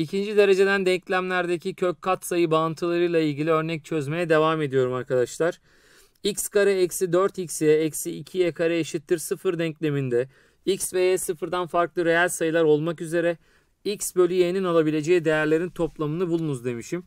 İkinci dereceden denklemlerdeki kök katsayı bağıntılarıyla ilgili örnek çözmeye devam ediyorum arkadaşlar. x kare eksi 4x'ye eksi 2y kare eşittir 0 denkleminde x ve y sıfırdan farklı reel sayılar olmak üzere x bölü y'nin alabileceği değerlerin toplamını bulunuz demişim.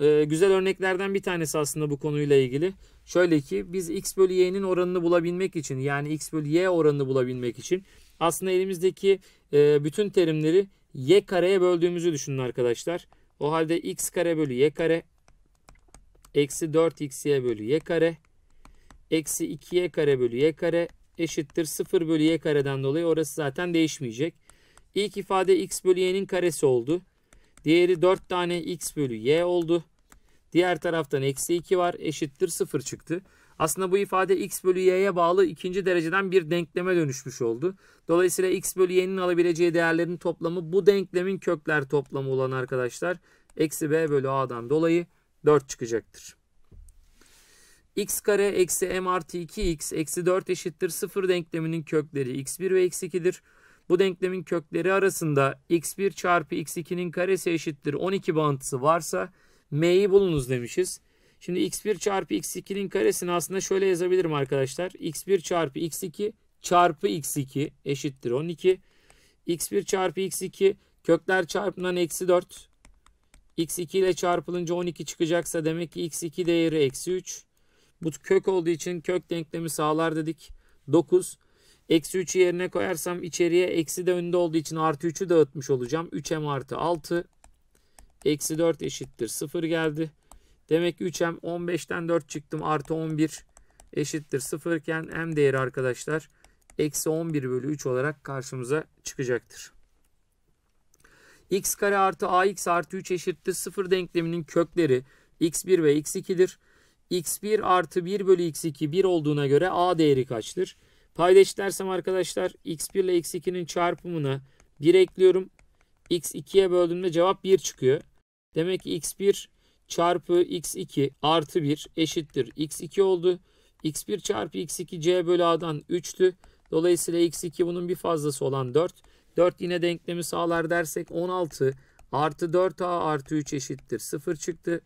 Ee, güzel örneklerden bir tanesi aslında bu konuyla ilgili. Şöyle ki biz x bölü y'nin oranını bulabilmek için yani x bölü y oranını bulabilmek için aslında elimizdeki e, bütün terimleri y kareye böldüğümüzü düşünün arkadaşlar. O halde x kare bölü y kare eksi 4xy bölü y kare eksi 2y kare bölü y kare eşittir 0 bölü y kareden dolayı orası zaten değişmeyecek. İlk ifade x bölü y'nin karesi oldu. Diğeri 4 tane x bölü y oldu. Diğer taraftan eksi 2 var eşittir 0 çıktı. Aslında bu ifade x bölü y'ye bağlı ikinci dereceden bir denkleme dönüşmüş oldu. Dolayısıyla x bölü y'nin alabileceği değerlerin toplamı bu denklemin kökler toplamı olan arkadaşlar. Eksi b bölü a'dan dolayı 4 çıkacaktır. x kare eksi m artı 2x eksi 4 eşittir 0 denkleminin kökleri x1 ve x2'dir. Bu denklemin kökleri arasında x1 çarpı x2'nin karesi eşittir 12 bağıntısı varsa m'yi bulunuz demişiz. Şimdi x1 çarpı x2'nin karesini aslında şöyle yazabilirim arkadaşlar. x1 çarpı x2 çarpı x2 eşittir 12. x1 çarpı x2 kökler çarpımından eksi 4. x2 ile çarpılınca 12 çıkacaksa demek ki x2 değeri eksi 3. Bu kök olduğu için kök denklemi sağlar dedik. 9. Eksi 3'ü yerine koyarsam içeriye eksi de önünde olduğu için artı 3'ü dağıtmış olacağım. 3m artı 6. Eksi 4 eşittir 0 geldi. Demek ki 3M 15'ten 4 çıktım. Artı 11 eşittir 0 iken M değeri arkadaşlar eksi 11 bölü 3 olarak karşımıza çıkacaktır. x kare artı ax artı 3 eşittir 0 denkleminin kökleri x1 ve x2'dir. x1 artı 1 bölü x2 1 olduğuna göre a değeri kaçtır? Paydaş dersem arkadaşlar x1 ile x2'nin çarpımına 1 ekliyorum. x2'ye böldüğümde cevap 1 çıkıyor. Demek ki x1 çarpı x2 artı 1 eşittir x2 oldu. x1 çarpı x2 c bölü a'dan 3'tü. Dolayısıyla x2 bunun bir fazlası olan 4. 4 yine denklemi sağlar dersek 16 artı 4a artı 3 eşittir 0 çıktı.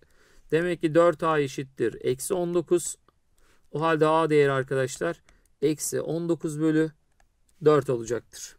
Demek ki 4a eşittir eksi 19. O halde a değeri arkadaşlar eksi 19 bölü 4 olacaktır.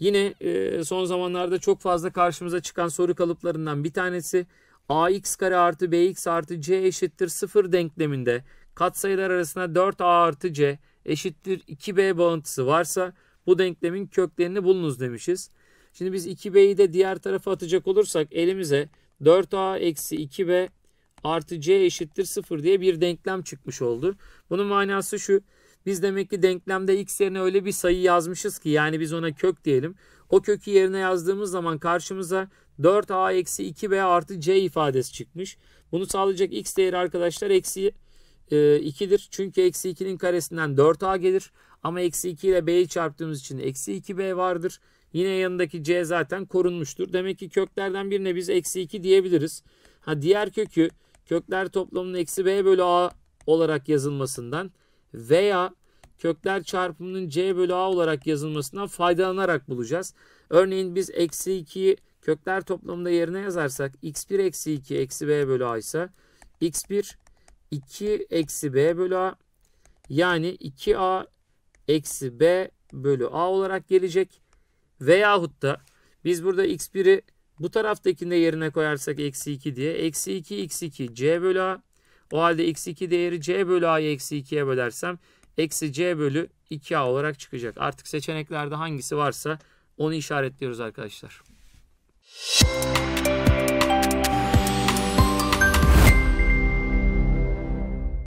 Yine e, son zamanlarda çok fazla karşımıza çıkan soru kalıplarından bir tanesi ax kare artı bx artı c eşittir 0 denkleminde katsayılar arasında 4a artı c eşittir 2b bağıntısı varsa bu denklemin köklerini bulunuz demişiz. Şimdi biz 2b'yi de diğer tarafa atacak olursak elimize 4a eksi 2b artı c eşittir 0 diye bir denklem çıkmış oldu. Bunun manası şu biz demek ki denklemde x yerine öyle bir sayı yazmışız ki yani biz ona kök diyelim. O kökü yerine yazdığımız zaman karşımıza 4a eksi 2b artı c ifadesi çıkmış. Bunu sağlayacak x değeri arkadaşlar eksi 2'dir. E, Çünkü eksi 2'nin karesinden 4a gelir. Ama eksi 2 ile b'yi çarptığımız için eksi 2b vardır. Yine yanındaki c zaten korunmuştur. Demek ki köklerden birine biz eksi 2 diyebiliriz. Ha diğer kökü kökler toplamının eksi b bölü a olarak yazılmasından veya kökler çarpımının c bölü a olarak yazılmasından faydalanarak bulacağız. Örneğin biz eksi 2'yi kökler toplamında yerine yazarsak x1 eksi 2 eksi b bölü a ise x1 2 eksi b bölü a yani 2a eksi b bölü a olarak gelecek. Veyahut da biz burada x1'i bu taraftakinde yerine koyarsak eksi 2 diye eksi 2 x2 c bölü a o halde x2 değeri c bölü a'yı eksi 2'ye bölersem eksi c bölü 2a olarak çıkacak. Artık seçeneklerde hangisi varsa onu işaretliyoruz arkadaşlar. Müzik